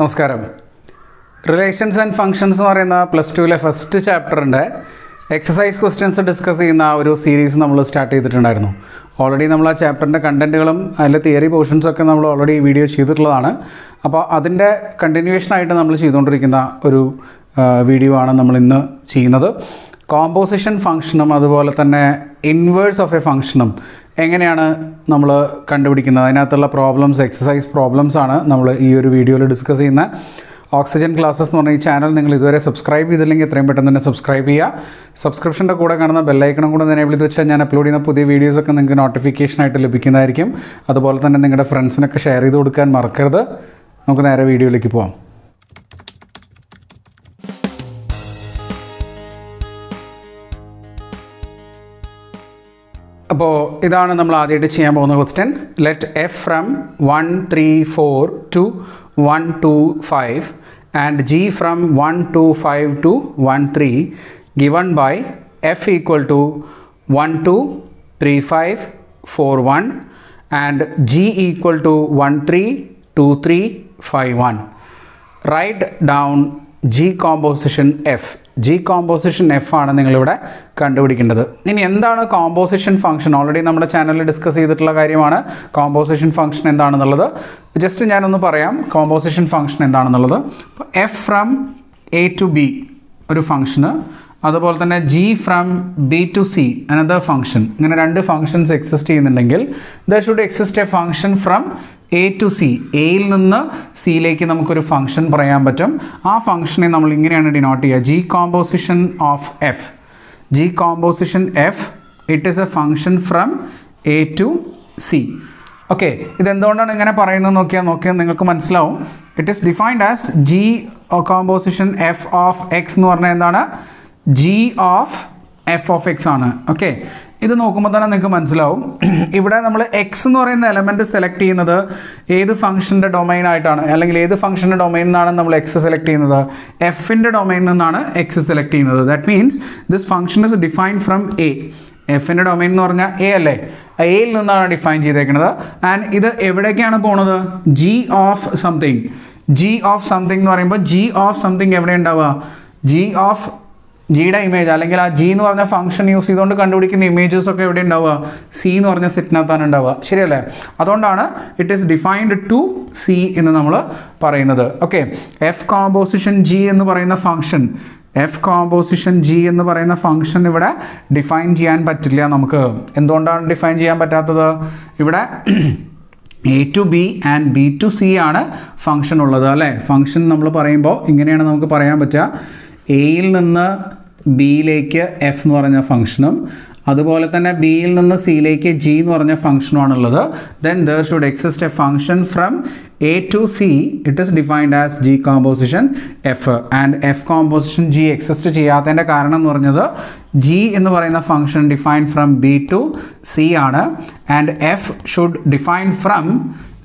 നമസ്കാരം relations and functions എന്ന് പറയുന്ന പ്ലസ് ടുവിലെ ഫസ്റ്റ് ചാപ്റ്ററിൻ്റെ എക്സസൈസ് ക്വസ്റ്റ്യൻസ് ഡിസ്കസ് ചെയ്യുന്ന ഒരു സീരീസ് നമ്മൾ സ്റ്റാർട്ട് ചെയ്തിട്ടുണ്ടായിരുന്നു ഓൾറെഡി നമ്മൾ ആ ചാപ്റ്ററിൻ്റെ കണ്ടൻറ്റുകളും അതിൻ്റെ തിയറി പോർഷൻസൊക്കെ നമ്മൾ ഓൾറെഡി വീഡിയോ ചെയ്തിട്ടുള്ളതാണ് അപ്പോൾ അതിൻ്റെ കണ്ടിന്യൂഷനായിട്ട് നമ്മൾ ചെയ്തുകൊണ്ടിരിക്കുന്ന ഒരു വീഡിയോ ആണ് നമ്മൾ ഇന്ന് ചെയ്യുന്നത് കോമ്പോസിഷൻ ഫങ്ഷനും അതുപോലെ തന്നെ ഇൻവേഴ്സ് ഓഫ് എ ഫങ്ഷനും എങ്ങനെയാണ് നമ്മൾ കണ്ടുപിടിക്കുന്നത് അതിനകത്തുള്ള പ്രോബ്ലംസ് എക്സസൈസ് പ്രോബ്ലംസ് ആണ് നമ്മൾ ഈ ഒരു വീഡിയോയിൽ ഡിസ്കസ് ചെയ്യുന്ന ഓക്സിജൻ ക്ലാസ്സസ് എന്ന് പറഞ്ഞ ഈ ചാനൽ നിങ്ങൾ ഇതുവരെ സബ്സ്ക്രൈബ് ചെയ്തില്ലെങ്കിൽ എത്രയും പെട്ടെന്ന് തന്നെ സബ്സ്ക്രൈബ് ചെയ്യുക സബ്സ്ക്രിപ്ഷൻ്റെ കൂടെ കാണുന്ന ബെല്ലൈക്കണം കൂടെ എനേബിൾ ചെയ്ത് വെച്ചാൽ ഞാൻ അപ്ലോഡ് ചെയ്യുന്ന പുതിയ വീഡിയോസൊക്കെ നിങ്ങൾക്ക് നോട്ടിഫിക്കേഷനായിട്ട് ലഭിക്കുന്നതായിരിക്കും അതുപോലെ തന്നെ നിങ്ങളുടെ ഫ്രണ്ട്സിനൊക്കെ ഷെയർ ചെയ്ത് കൊടുക്കാൻ മറക്കരുത് നമുക്ക് നേരെ വീഡിയോയിലേക്ക് പോകാം അപ്പോൾ ഇതാണ് നമ്മൾ ആദ്യമായിട്ട് ചെയ്യാൻ പോകുന്ന question let f from one three four two one two five and g from one two five two one three given by f equal to one two three five four one and g equal to one three two three five one write down g composition f g composition f ആണ് നിങ്ങളിവിടെ കണ്ടുപിടിക്കേണ്ടത് ഇനി എന്താണ് composition function already നമ്മുടെ ചാനലിൽ discuss ചെയ്തിട്ടുള്ള കാര്യമാണ് composition function എന്താണെന്നുള്ളത് ജസ്റ്റ് ഞാനൊന്ന് പറയാം കോമ്പോസിഷൻ ഫംഗ്ഷൻ എന്താണെന്നുള്ളത് f from A to B ഒരു ഫംഗ്ഷന് അതുപോലെ തന്നെ g from B to C another function ഇങ്ങനെ രണ്ട് ഫംഗ്ഷൻസ് എക്സിസ്റ്റ് ചെയ്യുന്നുണ്ടെങ്കിൽ the should exist a function from A to C എയിൽ നിന്ന് സിയിലേക്ക് നമുക്കൊരു ഫംഗ്ഷൻ പറയാൻ പറ്റും ആ ഫംഗ്ഷനെ നമ്മൾ ഇങ്ങനെയാണ് ഡിനോട്ട് ചെയ്യുക g composition of f g composition f it is a function from A to C okay ഇതെന്തുകൊണ്ടാണ് ഇങ്ങനെ പറയുന്നത് നോക്കിയാൽ നോക്കിയാൽ നിങ്ങൾക്ക് മനസ്സിലാവും it is defined as g composition f of x എന്ന് പറഞ്ഞാൽ എന്താണ് g of f of x ആണ് ഓക്കെ ഇത് നോക്കുമ്പോൾ തന്നെ നിങ്ങൾക്ക് മനസ്സിലാവും ഇവിടെ നമ്മൾ എക്സ് എന്ന് പറയുന്ന എലമെൻറ്റ് സെലക്ട് ചെയ്യുന്നത് ഏത് ഫംഗ്ഷൻ്റെ ആയിട്ടാണ് അല്ലെങ്കിൽ ഏത് ഫംഗ്ഷൻ്റെ ഡൊമൈൻ നിന്നാണ് നമ്മൾ എക്സ് സെലക്ട് ചെയ്യുന്നത് എഫിൻ്റെ ഡൊമൈൻ നിന്നാണ് എക്സ് സെലക്ട് ചെയ്യുന്നത് that means this function is defined from A എഫിൻ്റെ ഡൊമൈൻ എന്ന് പറഞ്ഞാൽ എ അല്ലേ എയിൽ നിന്നാണ് ഡിഫൈൻ ചെയ്തേക്കുന്നത് ആൻഡ് ഇത് എവിടേക്കാണ് പോണത് g of something g of something എന്ന് പറയുമ്പോൾ ജി ഓഫ് സംതിങ് എവിടെ ഉണ്ടാവുക ജി ഓഫ് ജിയുടെ ഇമേജ് അല്ലെങ്കിൽ ആ ജി എന്ന് പറഞ്ഞ ഫംഗ്ഷൻ യൂസ് ചെയ്തുകൊണ്ട് കണ്ടുപിടിക്കുന്ന ഇമേജസ് ഒക്കെ എവിടെ ഉണ്ടാവുക സി എന്ന് പറഞ്ഞ സെറ്റിനകത്താണ് ഉണ്ടാവുക ശരിയല്ലേ അതുകൊണ്ടാണ് it is defined to C എന്ന് നമ്മൾ പറയുന്നത് ഓക്കെ എഫ് കോമ്പോസിഷൻ ജി എന്ന് പറയുന്ന ഫംഗ്ഷൻ എഫ് കോമ്പോസിഷൻ ജി എന്ന് പറയുന്ന ഫംഗ്ഷൻ ഇവിടെ ഡിഫൈൻ ചെയ്യാൻ പറ്റില്ല നമുക്ക് എന്തുകൊണ്ടാണ് ഡിഫൈൻ ചെയ്യാൻ പറ്റാത്തത് ഇവിടെ A to B and B to C ആണ് ഫംഗ്ഷൻ ഉള്ളത് അല്ലേ ഫംഗ്ഷൻ നമ്മൾ പറയുമ്പോൾ ഇങ്ങനെയാണ് നമുക്ക് പറയാൻ പറ്റുക എയിൽ നിന്ന് ബിയിലേക്ക് എഫ് എന്ന് പറഞ്ഞ ഫംഗ്ഷനും അതുപോലെ തന്നെ ബിയിൽ നിന്ന് സിയിലേക്ക് ജി എന്ന് പറഞ്ഞ ഫംഗ്ഷനുമാണുള്ളത് then there should exist a function from A to C it is defined as g composition f and f composition g exist ചെയ്യാത്തതിൻ്റെ കാരണം എന്ന് പറഞ്ഞത് ജി എന്ന് പറയുന്ന function define from B to C ആണ് and f should define from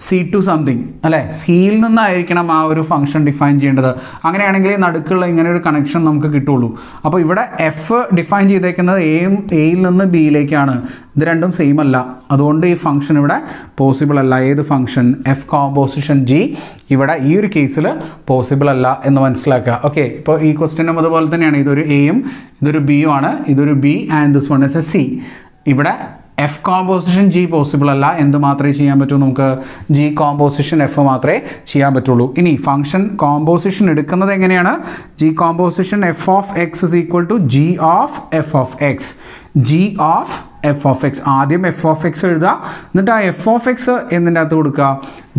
C to something അല്ലേ സിയിൽ നിന്നായിരിക്കണം ആ ഒരു ഫംഗ്ഷൻ ഡിഫൈൻ ചെയ്യേണ്ടത് അങ്ങനെയാണെങ്കിൽ നടുക്കുള്ള ഇങ്ങനെ ഒരു കണക്ഷൻ നമുക്ക് കിട്ടുള്ളൂ അപ്പോൾ ഇവിടെ എഫ് ഡിഫൈൻ ചെയ്തേക്കുന്നത് എയും എയിൽ നിന്ന് ബിയിലേക്കാണ് ഇത് രണ്ടും സെയിം അല്ല അതുകൊണ്ട് ഈ ഫംഗ്ഷൻ ഇവിടെ പോസിബിൾ അല്ല ഏത് ഫംഗ്ഷൻ എഫ് കോമ്പോസിഷൻ ജി ഇവിടെ ഈ ഒരു കേസിൽ പോസിബിൾ അല്ല എന്ന് മനസ്സിലാക്കുക ഓക്കെ ഇപ്പോൾ ഈ ക്വസ്റ്റ്യനും അതുപോലെ തന്നെയാണ് ഇതൊരു എയും ഇതൊരു ബിയും ആണ് ഇതൊരു B and this one is a C ഇവിടെ എഫ് കോമ്പോസിഷൻ ജി പോസിബിൾ അല്ല എന്ത് മാത്രമേ ചെയ്യാൻ പറ്റൂ നമുക്ക് ജി കോമ്പോസിഷൻ എഫ് മാത്രമേ ചെയ്യാൻ പറ്റുള്ളൂ ഇനി ഫംഗ്ഷൻ കോമ്പോസിഷൻ എടുക്കുന്നത് എങ്ങനെയാണ് g composition f of x is equal to g of f of x g of f of x ആദ്യം എഫ് ഓഫ് എക്സ് എഴുതുക എന്നിട്ട് ആ എഫ് ഓഫ് എക്സ് എന്തിൻ്റെ അകത്ത് കൊടുക്കുക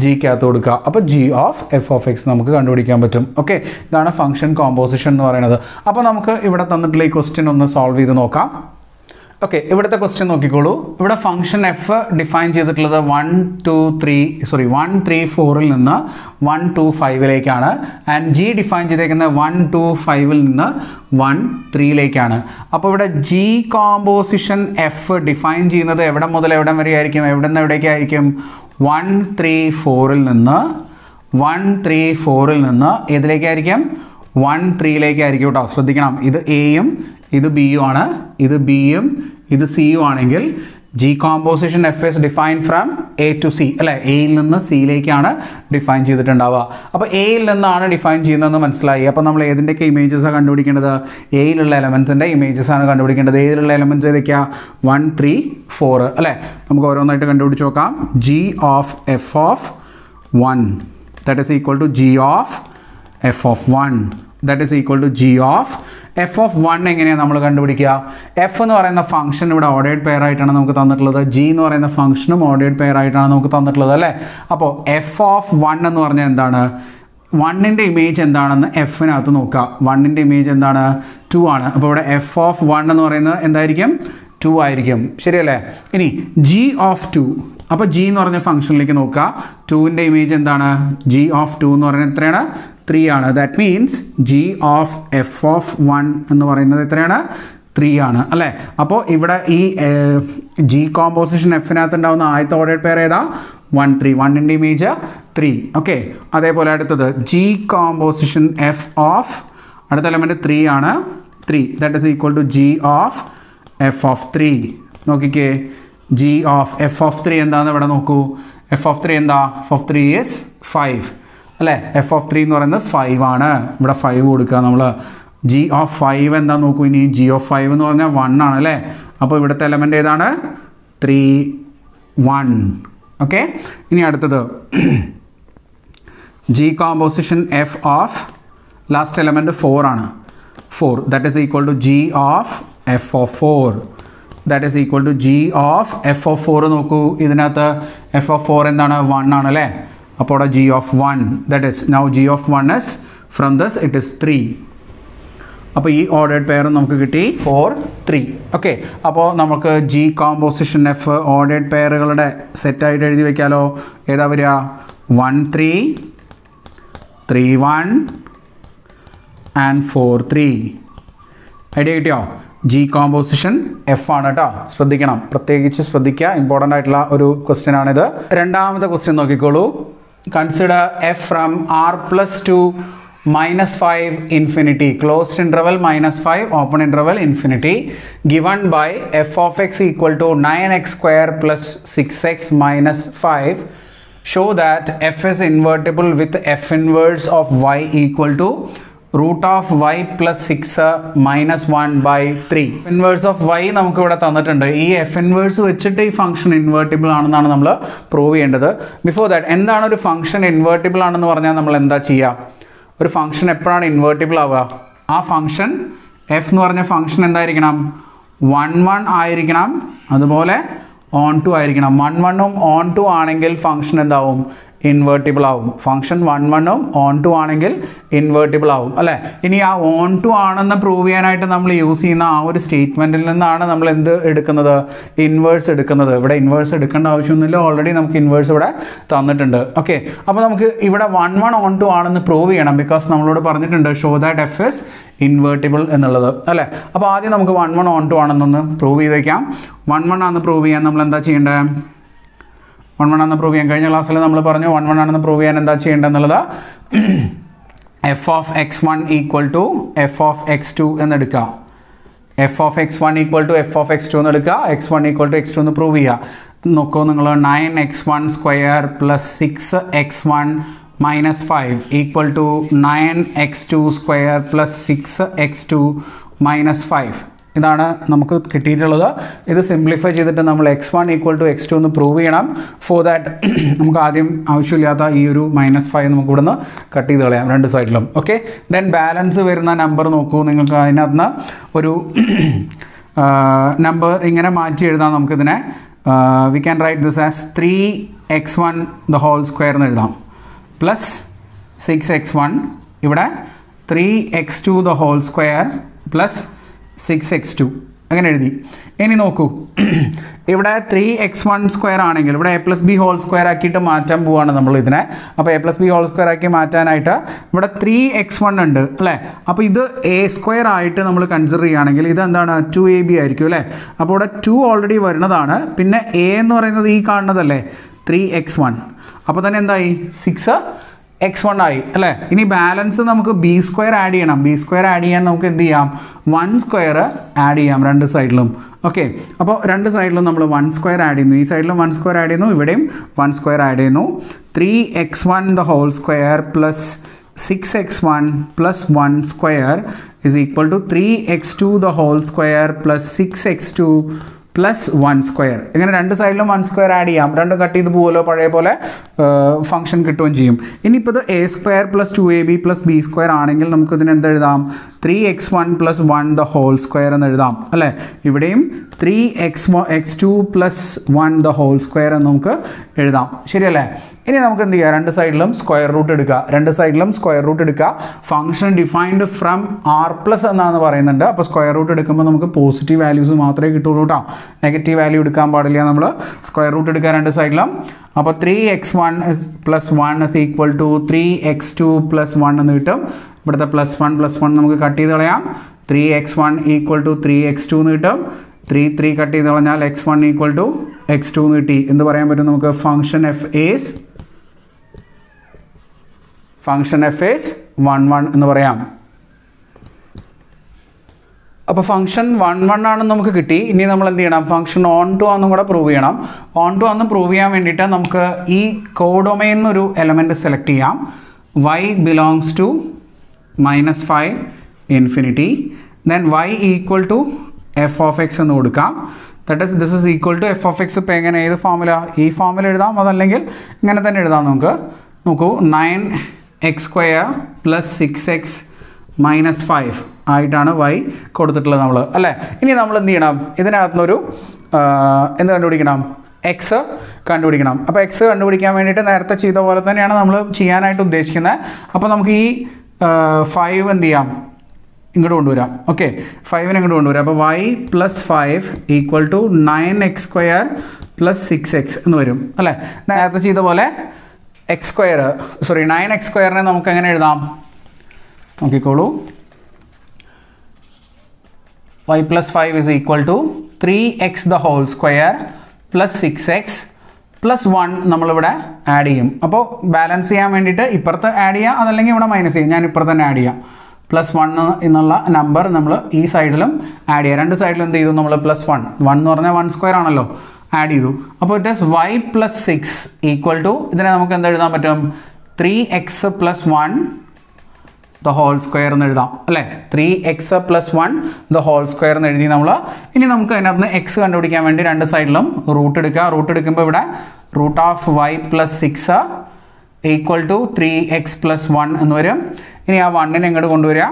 ജിക്ക് അകത്ത് കൊടുക്കുക അപ്പോൾ g of f of x നമുക്ക് കണ്ടുപിടിക്കാൻ പറ്റും ഓക്കെ ഇതാണ് ഫംഗ്ഷൻ കോമ്പോസിഷൻ എന്ന് പറയുന്നത് അപ്പോൾ നമുക്ക് ഇവിടെ തന്നിട്ടുള്ള ഈ ക്വസ്റ്റ്യൻ ഒന്ന് സോൾവ് ചെയ്ത് നോക്കാം ഓക്കെ ഇവിടുത്തെ ക്വസ്റ്റ്യൻ നോക്കിക്കോളൂ ഇവിടെ ഫംഗ്ഷൻ എഫ് ഡിഫൈൻ ചെയ്തിട്ടുള്ളത് one two three sorry one three ഫോറിൽ നിന്ന് വൺ ടു ഫൈവിലേക്കാണ് ആൻഡ് ജി ഡിഫൈൻ ചെയ്തേക്കുന്നത് വൺ ടു ഫൈവിൽ നിന്ന് വൺ ത്രീയിലേക്കാണ് അപ്പോൾ ഇവിടെ ജി കോമ്പോസിഷൻ എഫ് ഡിഫൈൻ ചെയ്യുന്നത് എവിടെ മുതൽ എവിടം ആയിരിക്കും എവിടെ നിന്ന് എവിടേക്കായിരിക്കും വൺ ത്രീ ഫോറിൽ നിന്ന് വൺ ത്രീ ഫോറിൽ നിന്ന് ഏതിലേക്കായിരിക്കും വൺ ത്രീയിലേക്കായിരിക്കും കേട്ടോ ശ്രദ്ധിക്കണം ഇത് എയും ഇത് ബി യു ആണ് ഇത് ബി യും ഇത് സി യു ആണെങ്കിൽ g composition f is define from A to C അല്ലേ എയിൽ നിന്ന് സിയിലേക്കാണ് ഡിഫൈൻ ചെയ്തിട്ടുണ്ടാവുക അപ്പോൾ എയിൽ നിന്നാണ് ഡിഫൈൻ ചെയ്യുന്നതെന്ന് മനസ്സിലായി അപ്പോൾ നമ്മൾ ഏതിൻ്റെയൊക്കെ ഇമേജസാണ് കണ്ടുപിടിക്കേണ്ടത് എയിലുള്ള എലമെൻസിൻ്റെ ഇമേജസാണ് കണ്ടുപിടിക്കേണ്ടത് എയിലുള്ള എലമെൻസ് ഏതൊക്കെയാണ് വൺ ത്രീ ഫോർ അല്ലേ നമുക്ക് ഓരോന്നായിട്ട് കണ്ടുപിടിച്ച് നോക്കാം g of f of one that is equal to g of f of one that is equal to g of f of one എങ്ങനെയാണ് നമ്മൾ കണ്ടുപിടിക്കുക എഫ് എന്ന് പറയുന്ന ഫംഗ്ഷൻ ഇവിടെ ഓർഡേഡ് പെയർ ആയിട്ടാണ് നമുക്ക് തന്നിട്ടുള്ളത് ജി എന്ന് പറയുന്ന ഫംഗ്ഷനും ഓർഡേഡ് പെയർ ആയിട്ടാണ് നമുക്ക് തന്നിട്ടുള്ളത് അല്ലേ അപ്പോൾ എഫ് ഓഫ് വൺ എന്ന് പറഞ്ഞാൽ എന്താണ് വണ്ണിൻ്റെ ഇമേജ് എന്താണെന്ന് എഫിനകത്ത് നോക്കുക വണ്ണിൻ്റെ ഇമേജ് എന്താണ് ടു ആണ് അപ്പോൾ ഇവിടെ എഫ് ഓഫ് വൺ എന്ന് പറയുന്നത് എന്തായിരിക്കും ടു ആയിരിക്കും ശരിയല്ലേ ഇനി ജി ഓഫ് ടു അപ്പോൾ ജി എന്ന് പറഞ്ഞ ഫംഗ്ഷനിലേക്ക് നോക്കുക ടുവിൻ്റെ ഇമേജ് എന്താണ് ജി ഓഫ് ടു എന്ന് പറയുന്നത് എത്രയാണ് ത്രീ ആണ് that means g of f of one എന്ന് പറയുന്നത് എത്രയാണ് ത്രീ ആണ് അല്ലേ അപ്പോൾ ഇവിടെ ഈ ജി കോമ്പോസിഷൻ എഫിനകത്ത് ഉണ്ടാകുന്ന ആദ്യത്തെ ഓർഡേഡ് പേർ ഏതാ വൺ ത്രീ വണ്ണിൻ്റെ ഇമേജ് ത്രീ ഓക്കെ അതേപോലെ അടുത്തത് ജി കോമ്പോസിഷൻ എഫ് ഓഫ് അടുത്ത എലമെൻറ്റ് ത്രീ ആണ് three that is equal to g of f of three നോക്കിക്കേ g of f of three എന്താന്ന് ഇവിടെ നോക്കൂ എഫ് ഓഫ് ത്രീ എന്താ f of three is five അല്ലേ എഫ് ഓഫ് ത്രീ എന്ന് പറയുന്നത് ഫൈവ് ആണ് ഇവിടെ ഫൈവ് കൊടുക്കുക നമ്മൾ ജി ഓഫ് ഫൈവ് എന്താ നോക്കൂ ഇനി ജി ഓഫ് ഫൈവ് എന്ന് പറഞ്ഞാൽ വൺ ആണ് അല്ലേ അപ്പോൾ ഇവിടുത്തെ എലമെൻ്റ് ഏതാണ് ത്രീ വൺ ഓക്കെ ഇനി അടുത്തത് g composition f of last element four ആണ് four that is equal to g of f of four that is equal to g of f of four നോക്കൂ ഇതിനകത്ത് എഫ് ഓഫ് ഫോർ എന്താണ് one ആണ് അല്ലേ അപ്പോൾ അവിടെ g of one that is now g of one is from this it is three അപ്പോൾ ഈ ordered പെയറും നമുക്ക് കിട്ടി ഫോർ ത്രീ ഓക്കെ അപ്പോൾ നമുക്ക് ജി കോമ്പോസിഷൻ എഫ് ഓർഡേഡ് പെയറുകളുടെ സെറ്റായിട്ട് എഴുതി വയ്ക്കാമല്ലോ ഏതാ വരിക one three three one and four three idea കിട്ടിയോ ജി കോമ്പോസിഷൻ എഫ് ആണ് കേട്ടോ ശ്രദ്ധിക്കണം പ്രത്യേകിച്ച് ശ്രദ്ധിക്കുക ഇമ്പോർട്ടൻ്റ് ആയിട്ടുള്ള ഒരു ക്വസ്റ്റ്യൻ ആണിത് രണ്ടാമത്തെ ക്വസ്റ്റ്യൻ നോക്കിക്കോളൂ consider f from R plus to minus five infinity closed interval minus five open interval infinity given by f of x equal to nine x square plus six x minus five show that f is invertible with f inverse of y equal to root of y plus six minus one by three inverse of y നമുക്ക് ഇവിടെ തന്നിട്ടുണ്ട് ഈ F inverse വെച്ചിട്ട് ഈ function invertible ആണെന്നാണ് നമ്മൾ prove ചെയ്യേണ്ടത് before that എന്താണ് ഒരു ഫംഗ്ഷൻ ഇൻവേർട്ടിബിൾ ആണെന്ന് പറഞ്ഞാൽ നമ്മൾ എന്താ ചെയ്യുക ഒരു ഫംഗ്ഷൻ എപ്പോഴാണ് ഇൻവേർട്ടിബിൾ ആവുക ആ ഫംഗ്ഷൻ എഫ് എന്ന് പറഞ്ഞ ഫംഗ്ഷൻ എന്തായിരിക്കണം വൺ വൺ ആയിരിക്കണം അതുപോലെ ഓൺ ടു ആയിരിക്കണം വൺ വണ്ണും ഓൺ ടു ആണെങ്കിൽ ഫംഗ്ഷൻ എന്താവും ഇൻവേർട്ടിബിൾ ആവും ഫംഗ്ഷൻ വൺ വണ്ണും ഓൺ ടു ആണെങ്കിൽ ഇൻവേർട്ടിബിൾ ആവും അല്ലേ ഇനി ആ ഓൺ ടു ആണെന്ന് പ്രൂവ് ചെയ്യാനായിട്ട് നമ്മൾ യൂസ് ചെയ്യുന്ന ആ ഒരു സ്റ്റേറ്റ്മെൻറ്റിൽ നിന്നാണ് നമ്മൾ എന്ത് എടുക്കുന്നത് ഇൻവേഴ്സ് എടുക്കുന്നത് ഇവിടെ ഇൻവേഴ്സ് എടുക്കേണ്ട ആവശ്യമൊന്നുമില്ല ഓൾറെഡി നമുക്ക് ഇൻവേഴ്സ് ഇവിടെ തന്നിട്ടുണ്ട് ഓക്കെ അപ്പോൾ നമുക്ക് ഇവിടെ വൺ വൺ ഓൺ ടു ആണെന്ന് പ്രൂവ് ചെയ്യണം ബിക്കോസ് നമ്മളോട് പറഞ്ഞിട്ടുണ്ട് show that f is invertible എന്നുള്ളത് അല്ലേ അപ്പോൾ ആദ്യം നമുക്ക് വൺ വൺ ഓൺ ടു ആണെന്നൊന്ന് പ്രൂവ് ചെയ്തേക്കാം വൺ വൺ ആണെന്ന് പ്രൂവ് ചെയ്യാൻ നമ്മൾ എന്താ ചെയ്യേണ്ടത് വൺ ആണെന്ന് പ്രൂവ് ചെയ്യാൻ കഴിഞ്ഞ ക്ലാസ്സിൽ നമ്മൾ പറഞ്ഞു വൺ വൺ ആണെന്ന് പ്രൂവ് ചെയ്യാൻ എന്താ ചെയ്യേണ്ടത് f of x one equal to f of x two എന്നെടുക്കുക f of x one equal to f of x two എന്ന് എടുക്കുക x one equal to x two എന്ന് പ്രൂവ് ചെയ്യുക നോക്കൂ നിങ്ങൾ nine x one square plus six x one minus five equal to nine x two square plus six x two minus five ഇതാണ് നമുക്ക് കിട്ടിയിട്ടുള്ളത് ഇത് സിംപ്ലിഫൈ ചെയ്തിട്ട് നമ്മൾ x one equal to x two എന്ന് പ്രൂവ് ചെയ്യണം ഫോർ ദാറ്റ് നമുക്ക് ആദ്യം ആവശ്യമില്ലാത്ത ഈ ഒരു മൈനസ് ഫൈവ് നമുക്ക് നിന്ന് കട്ട് ചെയ്ത് കളയാം രണ്ട് സൈഡിലും ഓക്കെ ദെൻ ബാലൻസ് വരുന്ന നമ്പർ നോക്കൂ നിങ്ങൾക്ക് അതിനകത്ത് ഒരു നമ്പർ ഇങ്ങനെ മാറ്റി എഴുതാം നമുക്കിതിനെ we can write this as three x one the whole square എന്ന് എഴുതാം പ്ലസ് സിക്സ് എക്സ് വൺ ഇവിടെ three x two the whole square plus six x two അങ്ങനെ എഴുതി ഇനി നോക്കൂ ഇവിടെ ത്രീ എക്സ് വൺ സ്ക്വയർ ആണെങ്കിൽ ഇവിടെ a plus b whole square ആക്കിയിട്ട് മാറ്റാൻ പോവാണ് നമ്മൾ ഇതിനെ അപ്പോൾ a plus b whole square ആക്കി മാറ്റാനായിട്ട് ഇവിടെ ത്രീ എക്സ് വൺ ഉണ്ട് അല്ലേ അപ്പോൾ ഇത് എ സ്ക്വയർ ആയിട്ട് നമ്മൾ കൺസിഡർ ചെയ്യുകയാണെങ്കിൽ ഇതെന്താണ് ടു എ ബി ആയിരിക്കും അല്ലേ അപ്പോൾ ഇവിടെ ടു ഓൾറെഡി വരുന്നതാണ് പിന്നെ എ എന്ന് പറയുന്നത് ഈ കാണുന്നതല്ലേ ത്രീ എക്സ് വൺ അപ്പോൾ തന്നെ എന്തായി സിക്സ് എക്സ് വൺ ആയി അല്ലേ ഇനി ബാലൻസ് നമുക്ക് ബി സ്ക്വയർ ആഡ് ചെയ്യണം ബി സ്ക്വയർ ആഡ് ചെയ്യാൻ നമുക്ക് എന്ത് ചെയ്യാം വൺ സ്ക്വയർ ആഡ് ചെയ്യാം രണ്ട് സൈഡിലും ഓക്കെ അപ്പോൾ രണ്ട് സൈഡിലും നമ്മൾ വൺ സ്ക്വയർ ആഡ് ചെയ്യുന്നു ഈ സൈഡിലും വൺ സ്ക്വയർ ആഡ് ചെയ്യുന്നു ഇവിടെയും വൺ സ്ക്വയർ ആഡ് ചെയ്യുന്നു three x one the whole square plus six x one plus one square is equal to three x two the whole square plus six x two plus one square ഇങ്ങനെ രണ്ട് സൈഡിലും one square add ചെയ്യാം രണ്ടും cut ചെയ്ത് പോകുമല്ലോ പഴയ പോലെ function കിട്ടുകയും ചെയ്യും ഇനിയിപ്പോൾ ഇത് a square plus two a b plus b square ആണെങ്കിൽ നമുക്ക് ഇതിന് എന്തെഴുതാം three x one plus one the whole square എന്ന് എഴുതാം അല്ലേ ഇവിടെയും three x x two plus one the whole square എന്ന് നമുക്ക് എഴുതാം ശരിയല്ലേ ഇനി നമുക്ക് എന്ത് ചെയ്യാം രണ്ട് സൈഡിലും സ്ക്വയർ റൂട്ട് എടുക്കുക രണ്ട് സൈഡിലും സ്ക്വയർ റൂട്ട് എടുക്കുക function defined from R plus എന്നാണ് പറയുന്നുണ്ട് അപ്പോൾ സ്ക്വയർ റൂട്ട് എടുക്കുമ്പോൾ നമുക്ക് പോസിറ്റീവ് വാല്യൂസ് മാത്രമേ കിട്ടുള്ളൂ കേട്ടോ നെഗറ്റീവ് വാല്യൂ എടുക്കാൻ പാടില്ല നമ്മൾ സ്ക്വയർ റൂട്ട് എടുക്കാൻ രണ്ട് സൈഡിലും അപ്പോൾ three x one plus one is equal to three x two plus one എന്ന് കിട്ടും ഇവിടുത്തെ പ്ലസ് വൺ പ്ലസ് വൺ നമുക്ക് കട്ട് ചെയ്ത് കളയാം three x one equal to three x two എന്ന് കിട്ടും ത്രീ ത്രീ കട്ട് ചെയ്ത് കളഞ്ഞാൽ x one equal to x two എന്ന് കിട്ടി എന്ന് പറയാൻ പറ്റും നമുക്ക് function f is function f is one one എന്ന് പറയാം അപ്പോൾ ഫംഗ്ഷൻ വൺ വൺ ആണെന്ന് നമുക്ക് കിട്ടി ഇനി നമ്മൾ എന്ത് ചെയ്യണം ഫംഗ്ഷൻ ഓൺ ടു ആണെന്നും കൂടെ പ്രൂവ് ചെയ്യണം ഓൺ ടു ആണെന്ന് പ്രൂവ് ചെയ്യാൻ വേണ്ടിയിട്ട് നമുക്ക് ഈ കോഡൊമൈൻ ഒരു എലമെൻറ്റ് സെലക്ട് ചെയ്യാം y belongs to minus five infinity then y equal to f of x എന്ന് കൊടുക്കാം that is this is equal to f of x ഇപ്പോൾ എങ്ങനെ ഏത് ഫോമില ഈ ഫോമിൽ എഴുതാം അതല്ലെങ്കിൽ ഇങ്ങനെ തന്നെ എഴുതാം നമുക്ക് നോക്കൂ nine x square plus six x minus five ആയിട്ടാണ് വൈ കൊടുത്തിട്ടുള്ളത് നമ്മൾ അല്ലേ ഇനി നമ്മൾ എന്ത് ചെയ്യണം ഇതിനകത്തുനിന്നൊരു എന്ത് കണ്ടുപിടിക്കണം എക്സ് കണ്ടുപിടിക്കണം അപ്പോൾ എക്സ് കണ്ടുപിടിക്കാൻ വേണ്ടിയിട്ട് നേരത്തെ ചെയ്ത പോലെ തന്നെയാണ് നമ്മൾ ചെയ്യാനായിട്ട് ഉദ്ദേശിക്കുന്നത് അപ്പോൾ നമുക്ക് ഈ ഫൈവ് എന്ത് ചെയ്യാം ഇങ്ങോട്ട് കൊണ്ടുവരാം ഓക്കെ ഫൈവിന് ഇങ്ങോട്ട് കൊണ്ടുവരാം അപ്പോൾ y plus five equal to nine x square plus six x എന്ന് വരും അല്ലേ നേരത്തെ ചെയ്ത പോലെ x square sorry nine x സ്ക്വയറിനെ നമുക്ക് എങ്ങനെ എഴുതാം നോക്കിക്കോളൂ y plus five is equal to three x the whole square plus six x plus one നമ്മളിവിടെ ആഡ് ചെയ്യും അപ്പോൾ ബാലൻസ് ചെയ്യാൻ വേണ്ടിയിട്ട് ഇപ്പുറത്ത് ആഡ് ചെയ്യാം അതല്ലെങ്കിൽ ഇവിടെ മൈനസ് ചെയ്യാം ഞാൻ ഇപ്പുറത്ത് തന്നെ ആഡ് ചെയ്യാം പ്ലസ് വൺ എന്നുള്ള നമ്പർ നമ്മൾ ഈ സൈഡിലും ആഡ് ചെയ്യാം രണ്ട് സൈഡിലും എന്ത് ചെയ്തു നമ്മൾ പ്ലസ് വൺ വൺ എന്ന് പറഞ്ഞാൽ വൺ സ്ക്വയർ ആണല്ലോ ആഡ് ചെയ്തു അപ്പോൾ it is y plus six equal to ഇതിനെ നമുക്ക് എന്ത് എഴുതാൻ പറ്റും three x plus one the whole square എന്ന് എഴുതാം അല്ലേ three x plus one the whole square എന്ന് എഴുതി നമ്മൾ ഇനി നമുക്ക് അതിനകത്ത് നിന്ന് എക്സ് കണ്ടുപിടിക്കാൻ വേണ്ടി രണ്ട് സൈഡിലും റൂട്ട് എടുക്കുക റൂട്ട് എടുക്കുമ്പോൾ ഇവിടെ root of y plus six equal to three x plus one എന്ന് വരും ഇനി ആ വണ്ണിനെ എങ്ങോട്ട് കൊണ്ടുവരിക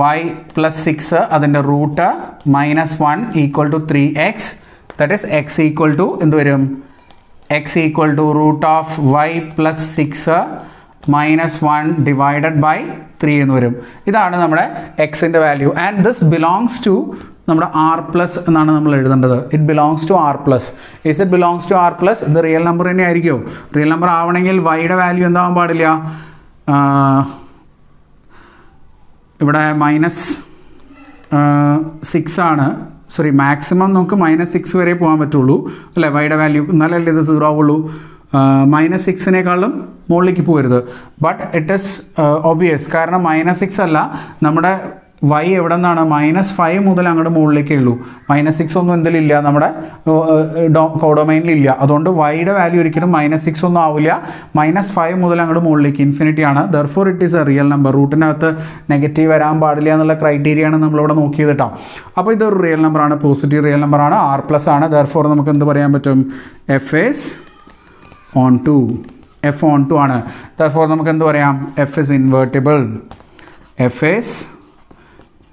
വൈ പ്ലസ് സിക്സ് അതിൻ്റെ root minus one equal to three x that is x equal to എന്ത് വരും x equal to root of y plus six minus one divided by three എന്ന് വരും ഇതാണ് നമ്മുടെ എക്സിൻ്റെ value and this belongs to നമ്മുടെ R plus എന്നാണ് നമ്മൾ എഴുതേണ്ടത് it belongs to R plus is it belongs to R plus ഇത് റിയൽ നമ്പർ തന്നെ ആയിരിക്കും റിയൽ നമ്പർ ആവണമെങ്കിൽ വൈയുടെ വാല്യൂ എന്താവാൻ പാടില്ല ഇവിടെ മൈനസ് സിക്സ് ആണ് സോറി മാക്സിമം നമുക്ക് മൈനസ് സിക്സ് വരെ പോകാൻ പറ്റുള്ളൂ അല്ലേ വൈയുടെ വാല്യൂ എന്നാലല്ലേ ഇത് സീറോ ആവുള്ളൂ മൈനസ് സിക്സിനേക്കാളും മുകളിലേക്ക് പോകരുത് ബട്ട് ഇറ്റ് ഇസ് ഒബിയസ് കാരണം മൈനസ് സിക്സ് അല്ല നമ്മുടെ വൈ എവിടെ നിന്നാണ് മൈനസ് ഫൈവ് മുതൽ അങ്ങോട്ട് മുകളിലേക്കേ ഉള്ളൂ മൈനസ് സിക്സ് ഒന്നും എന്തിലില്ല നമ്മുടെ കോഡോമൈനിൽ ഇല്ല അതുകൊണ്ട് വൈയുടെ വാല്യൂ ഒരിക്കലും മൈനസ് സിക്സ് ഒന്നും ആവില്ല മൈനസ് ഫൈവ് മുതൽ അങ്ങോട്ട് മുകളിലേക്ക് ഇൻഫിനിറ്റി ആണ് for it is a real number റൂട്ടിനകത്ത് നെഗറ്റീവ് വരാൻ പാടില്ല എന്നുള്ള ക്രൈറ്റീരിയ ആണ് നമ്മളിവിടെ നോക്കിയത് കേട്ടോ അപ്പോൾ ഇതൊരു റിയൽ നമ്പറാണ് പോസിറ്റീവ് റിയൽ നമ്പറാണ് ആർ പ്ലസ് ആണ് ഫോർ നമുക്ക് എന്ത് പറയാൻ പറ്റും f is onto f onto ആണ് ഫോർ നമുക്ക് എന്ത് പറയാം f is invertible f is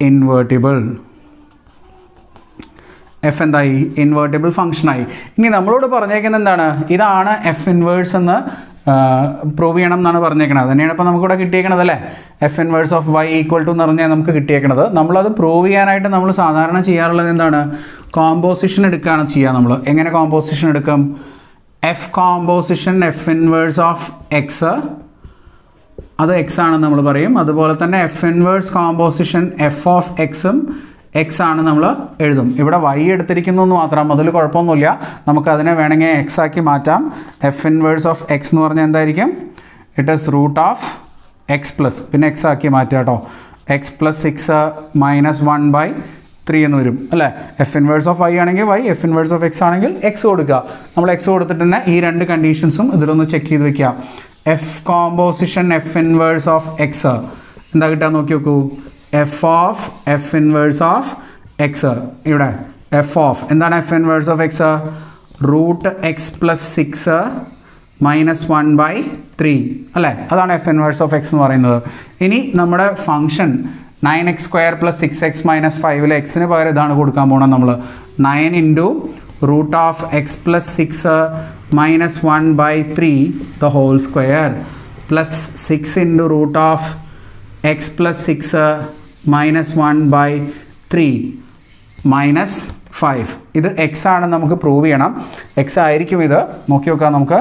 invertible f എന്തായി ഇൻവേർട്ടിബിൾ ഫംഗ്ഷനായി ഇനി നമ്മളോട് പറഞ്ഞേക്കുന്നത് എന്താണ് ഇതാണ് എഫ് ഇൻവേഴ്സ് എന്ന് പ്രൂവ് ചെയ്യണം എന്നാണ് പറഞ്ഞേക്കണത് തന്നെയാണ് ഇപ്പോൾ നമുക്കിവിടെ കിട്ടിയേക്കണത് അല്ലേ f inverse of y equal to എന്ന് പറഞ്ഞാൽ നമുക്ക് കിട്ടിയേക്കണത് നമ്മളത് പ്രൂവ് ചെയ്യാനായിട്ട് നമ്മൾ സാധാരണ ചെയ്യാറുള്ളത് എന്താണ് കോമ്പോസിഷൻ എടുക്കുകയാണ് ചെയ്യുക നമ്മൾ എങ്ങനെ കോമ്പോസിഷൻ എടുക്കും f composition f inverse of x അത് എക്സ് ആണെന്ന് നമ്മൾ പറയും അതുപോലെ തന്നെ f inverse composition f of എക്സും എക്സ് ആണ് നമ്മൾ എഴുതും ഇവിടെ വൈ എടുത്തിരിക്കുന്നു എന്ന് മാത്രം അതിൽ കുഴപ്പമൊന്നുമില്ല നമുക്ക് അതിനെ വേണമെങ്കിൽ എക്സ് ആക്കി മാറ്റാം എഫ് ഇൻവേഴ്സ് ഓഫ് എക്സ് എന്ന് പറഞ്ഞാൽ എന്തായിരിക്കും it is root of x plus പിന്നെ എക്സ് ആക്കി മാറ്റാം കേട്ടോ x plus six minus one by three എന്ന് വരും അല്ലേ എഫ് ഇൻവേഴ്സ് ഓഫ് ഐ ആണെങ്കിൽ y f inverse of x ആണെങ്കിൽ എക്സ് കൊടുക്കുക നമ്മൾ എക്സ് കൊടുത്തിട്ട് തന്നെ ഈ രണ്ട് കണ്ടീഷൻസും ഇതിലൊന്ന് ചെക്ക് ചെയ്ത് വെക്കുക f composition f inverse of x എന്താ കിട്ടാൻ നോക്കി നോക്കൂ f of f inverse of x ഇവിടെ എഫ് ഓഫ് എന്താണ് f inverse of x root x plus six minus one by three അല്ലേ അതാണ് എഫ് ഇൻവേഴ്സ് ഓഫ് എക്സ് എന്ന് പറയുന്നത് ഇനി നമ്മുടെ function nine x square plus six x minus ഫൈവിൽ എക്സിന് പകരം ഇതാണ് കൊടുക്കാൻ പോകണം നമ്മൾ nine into root of x plus six minus one by three the whole square plus six into root of x plus six minus one by three minus five ഇത് x ആണെന്ന് നമുക്ക് പ്രൂവ് ചെയ്യണം എക്സ് ആയിരിക്കും ഇത് നോക്കി നോക്കാം നമുക്ക്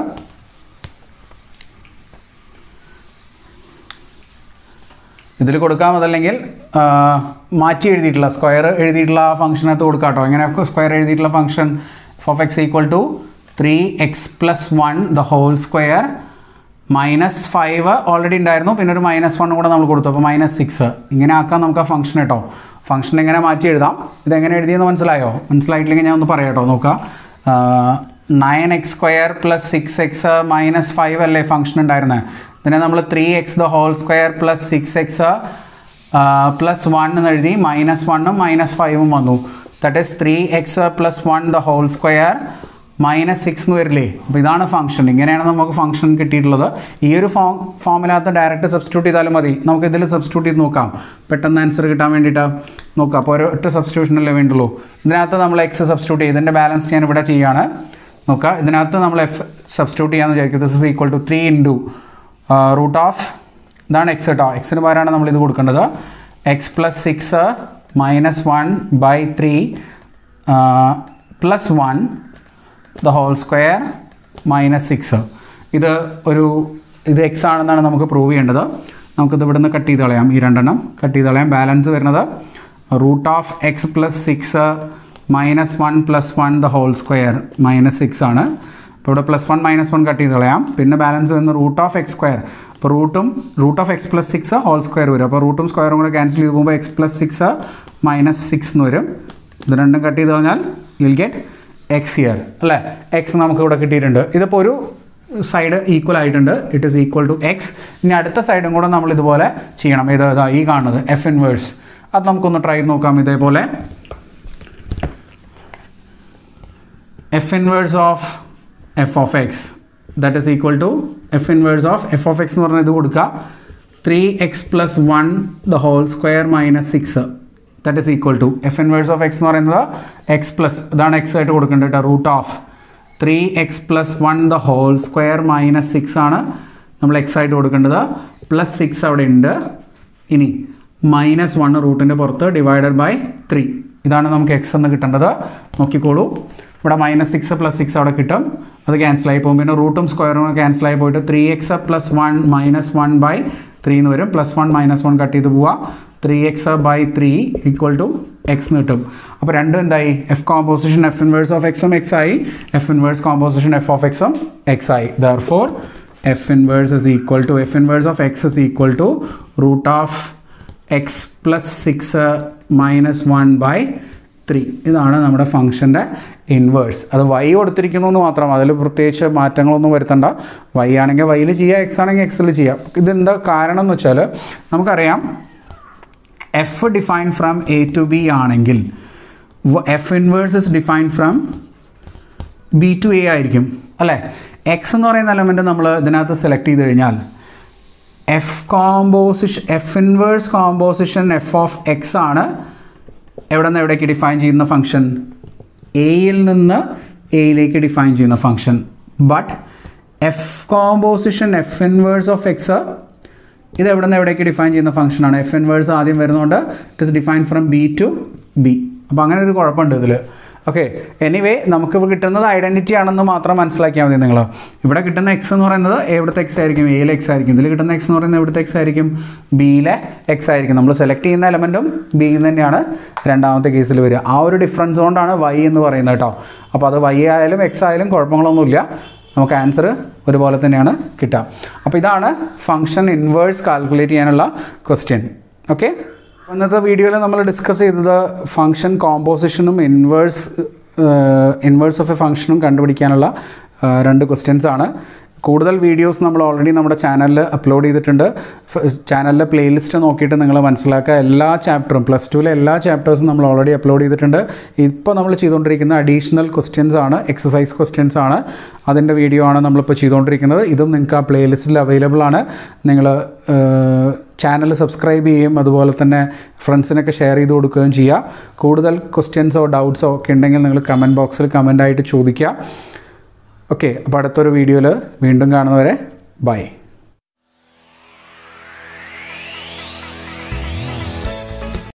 ഇതിൽ കൊടുക്കാം അതല്ലെങ്കിൽ മാറ്റി എഴുതിയിട്ടുള്ള സ്ക്വയർ എഴുതിയിട്ടുള്ള ആ ഫംഗ്ഷനകത്ത് കൊടുക്കാം കേട്ടോ ഇങ്ങനെ സ്ക്വയർ എഴുതിയിട്ടുള്ള function f of x equal to three x plus one the whole square minus five already ഉണ്ടായിരുന്നു പിന്നെ ഒരു മൈനസ് വണ്ണും കൂടെ നമ്മൾ കൊടുത്തു അപ്പോൾ മൈനസ് സിക്സ് ഇങ്ങനെ ആക്കാം നമുക്ക് ആ ഫംഗ്ഷൻ കേട്ടോ ഫംഗ്ഷൻ എങ്ങനെ മാറ്റി എഴുതാം ഇതെങ്ങനെ എഴുതിയെന്ന് മനസ്സിലായോ മനസ്സിലായിട്ടില്ലെങ്കിൽ ഞാൻ ഒന്ന് പറയാം കേട്ടോ നോക്കാം nine x square plus six x minus five അല്ലേ ഫംഗ്ഷൻ ഉണ്ടായിരുന്നത് ഇതിനെ നമ്മൾ three x the whole square plus six x plus one എന്ന് എഴുതി മൈനസ് വണ്ണും മൈനസ് ഫൈവും വന്നു that is three x plus one the whole square minus six എന്ന് വരില്ലേ അപ്പോൾ ഇതാണ് ഫംഗ്ഷൻ ഇങ്ങനെയാണ് നമുക്ക് ഫംഗ്ഷൻ കിട്ടിയിട്ടുള്ളത് ഈ ഒരു ഫോം ഫോമിനകത്ത് ഡയറക്റ്റ് സബ്സ്റ്റിറ്റ്യൂട്ട് ചെയ്താലും മതി നമുക്ക് ഇതിൽ സബ്സ്റ്റിറ്റ്യൂട്ട് ചെയ്ത് നോക്കാം പെട്ടെന്ന് ആൻസർ കിട്ടാൻ വേണ്ടിയിട്ട് നോക്കാം അപ്പോൾ ഒരൊറ്റ സബ്സ്റ്റിറ്റ്യൂഷനല്ലേ വേണ്ടുള്ളൂ ഇതിനകത്ത് നമ്മൾ എക്സ് സബ്സ്റ്റിറ്റ്യൂട്ട് ചെയ്ത് ഇതിൻ്റെ ബാലൻസ് ഞാൻ ഇവിടെ ചെയ്യുകയാണ് നോക്കുക ഇതിനകത്ത് നമ്മൾ എഫ് സബ്സ്റ്റിറ്റ്യൂട്ട് ചെയ്യാമെന്ന് വിചാരിക്കും this is equal to three into root of ഇതാണ് എക്സ് കേട്ടോ എക്സിന് പകരമാണ് നമ്മൾ ഇത് കൊടുക്കേണ്ടത് x plus six minus one by three plus one the whole square minus six ഇത് ഒരു ഇത് എക്സ് ആണെന്നാണ് നമുക്ക് പ്രൂവ് ചെയ്യേണ്ടത് നമുക്കിത് ഇവിടെ നിന്ന് കട്ട് ചെയ്ത് കളയാം ഈ രണ്ടെണ്ണം കട്ട് ചെയ്ത് കളയാം ബാലൻസ് വരുന്നത് root of x plus six minus one plus one the whole square minus six ആണ് അപ്പോൾ ഇവിടെ plus one minus one cut ചെയ്ത് കളയാം പിന്നെ ബാലൻസ് വരുന്ന റൂട്ട് ഓഫ് എക്സ് സ്ക്വയർ അപ്പോൾ റൂട്ടും root of x plus six whole square വരും അപ്പോൾ റൂട്ടും സ്ക്വയറും കൂടെ ക്യാൻസൽ ചെയ്ത് പോകുമ്പോൾ x plus six minus six എന്ന് വരും ഇത് രണ്ടും കട്ട് ചെയ്ത് കഴിഞ്ഞാൽ വിൽ ഗെറ്റ് എക്സ് ഇയർ അല്ലേ എക്സ് നമുക്ക് ഇവിടെ കിട്ടിയിട്ടുണ്ട് ഇതിപ്പോൾ ഒരു സൈഡ് ഈക്വൽ ആയിട്ടുണ്ട് it is equal to x ഇനി അടുത്ത സൈഡും കൂടെ നമ്മൾ ഇതുപോലെ ചെയ്യണം ഇത് ഇതാ ഈ കാണുന്നത് എഫ് ഇൻവേഴ്സ് അത് നമുക്കൊന്ന് ട്രൈ നോക്കാം ഇതേപോലെ f inverse of f of x that is equal to f inverse of f of x എന്ന് പറഞ്ഞാൽ ഇത് കൊടുക്കുക three x plus one the whole square minus six that is equal to f inverse of x എന്ന് പറയുന്നത് x plus ഇതാണ് x ആയിട്ട് കൊടുക്കേണ്ടത് കേട്ടോ root of three x plus one the whole square minus six ആണ് നമ്മൾ X ആയിട്ട് കൊടുക്കേണ്ടത് പ്ലസ് സിക്സ് അവിടെ ഉണ്ട് ഇനി മൈനസ് വൺ റൂട്ടിൻ്റെ പുറത്ത് ഡിവൈഡഡ് ബൈ ത്രീ ഇതാണ് നമുക്ക് എക്സ് എന്ന് കിട്ടേണ്ടത് നോക്കിക്കോളൂ ഇവിടെ മൈനസ് സിക്സ് പ്ലസ് സിക്സ് അവിടെ കിട്ടും അത് ക്യാൻസലായി പോകും പിന്നെ റൂട്ടും സ്ക്വയറും ക്യാൻസലായി പോയിട്ട് three x plus one minus one by three എന്ന് വരും plus one minus one cut ചെയ്ത് പോവാം three x by three equal to x എന്ന് കിട്ടും അപ്പോൾ രണ്ടും എന്തായി f composition f inverse of എക്സും എക്സ് ആയി f inverse composition f of എക്സും എക്സ് ആയി therefore f inverse is equal to f inverse of x is equal to root of x plus six minus one by three ഇതാണ് നമ്മുടെ ഫംഗ്ഷൻ്റെ inverse അത് Y കൊടുത്തിരിക്കുന്നു എന്ന് മാത്രം അതിൽ പ്രത്യേകിച്ച് മാറ്റങ്ങളൊന്നും വരുത്തണ്ട വൈ ആണെങ്കിൽ വൈയിൽ ചെയ്യാം എക്സ് ആണെങ്കിൽ എക്സിൽ ചെയ്യാം ഇതെന്താ കാരണം എന്ന് വെച്ചാൽ നമുക്കറിയാം f define from A to B ആണെങ്കിൽ f inverse is define from B to A ആയിരിക്കും അല്ലേ എക്സ് എന്ന് പറയുന്ന എലമെൻറ്റ് നമ്മൾ ഇതിനകത്ത് സെലക്ട് ചെയ്ത് കഴിഞ്ഞാൽ f composition f inverse composition f of x ആണ് എവിടെ നിന്ന് എവിടേക്ക് ഡിഫൈൻ ചെയ്യുന്ന ഫംഗ്ഷൻ എയിൽ നിന്ന് എയിലേക്ക് ഡിഫൈൻ ചെയ്യുന്ന function but f composition f inverse of x ഇത് എവിടെ നിന്ന് എവിടേക്ക് ഡിഫൈൻ ചെയ്യുന്ന ആണ് എഫ് ഇൻവേഴ്സ് ആദ്യം വരുന്നതുകൊണ്ട് it is define from B to B അപ്പോൾ അങ്ങനെ ഒരു കുഴപ്പമുണ്ട് ഇതിൽ ഓക്കെ എനിവേ നമുക്ക് കിട്ടുന്നത് ഐഡൻറ്റിറ്റി ആണെന്ന് മാത്രം മനസ്സിലാക്കിയാൽ മതി നിങ്ങൾ ഇവിടെ കിട്ടുന്ന എക്സ് എന്ന് പറയുന്നത് എവിടുത്തെ എക്സ് ആയിരിക്കും എയിലെ എക്സ് ആയിരിക്കും ഇതിൽ കിട്ടുന്ന എക്സ് എന്ന് പറയുന്നത് എവിടുത്തെ എക്സ് ആയിരിക്കും ബിയിലെ എക്സ് ആയിരിക്കും നമ്മൾ സെലക്ട് ചെയ്യുന്ന എലമെൻറ്റും ബിയിൽ തന്നെയാണ് രണ്ടാമത്തെ കേസിൽ വരിക ആ ഒരു ഡിഫറൻസ് കൊണ്ടാണ് വൈ എന്ന് പറയുന്നത് കേട്ടോ അപ്പോൾ അത് വൈ ആയാലും എക്സ് ആയാലും കുഴപ്പങ്ങളൊന്നുമില്ല നമുക്ക് ആൻസർ ഒരുപോലെ തന്നെയാണ് കിട്ടുക അപ്പോൾ ഇതാണ് ഫങ്ഷൻ ഇൻവേഴ്സ് കാൽക്കുലേറ്റ് ചെയ്യാനുള്ള ക്വസ്റ്റ്യൻ ഓക്കെ ഇന്നത്തെ വീഡിയോയിൽ നമ്മൾ ഡിസ്കസ് ചെയ്തത് ഫംഗ്ഷൻ കോമ്പോസിഷനും ഇൻവേഴ്സ് ഇൻവേഴ്സ് ഓഫ് എ ഫംഗ്ഷനും കണ്ടുപിടിക്കാനുള്ള രണ്ട് ക്വസ്റ്റ്യൻസ് ആണ് കൂടുതൽ വീഡിയോസ് നമ്മൾ ഓൾറെഡി നമ്മുടെ ചാനലിൽ അപ്ലോഡ് ചെയ്തിട്ടുണ്ട് ചാനലിലെ പ്ലേലിസ്റ്റ് നോക്കിയിട്ട് നിങ്ങൾ മനസ്സിലാക്കുക എല്ലാ ചാപ്റ്ററും പ്ലസ് ടുവിലെ എല്ലാ ചാപ്റ്റേഴ്സും നമ്മൾ ഓൾറെഡി അപ്ലോഡ് ചെയ്തിട്ടുണ്ട് ഇപ്പോൾ നമ്മൾ ചെയ്തുകൊണ്ടിരിക്കുന്ന അഡീഷണൽ ക്വസ്റ്റ്യൻസ് ആണ് എക്സസൈസ് ക്വസ്റ്റ്യൻസ് ആണ് അതിൻ്റെ വീഡിയോ ആണ് നമ്മളിപ്പോൾ ചെയ്തുകൊണ്ടിരിക്കുന്നത് ഇതും നിങ്ങൾക്ക് ആ പ്ലേലിസ്റ്റിൽ അവൈലബിൾ ആണ് നിങ്ങൾ ചാനൽ സബ്സ്ക്രൈബ് ചെയ്യുകയും അതുപോലെ തന്നെ ഫ്രണ്ട്സിനൊക്കെ ഷെയർ ചെയ്ത് കൊടുക്കുകയും ചെയ്യുക കൂടുതൽ ക്വസ്റ്റ്യൻസോ ഡൗട്ട്സോ ഒക്കെ ഉണ്ടെങ്കിൽ നിങ്ങൾ കമൻറ്റ് ബോക്സിൽ കമൻ്റായിട്ട് ചോദിക്കുക ഓക്കെ അപ്പോൾ അടുത്തൊരു വീഡിയോയിൽ വീണ്ടും കാണുന്നവരെ ബൈ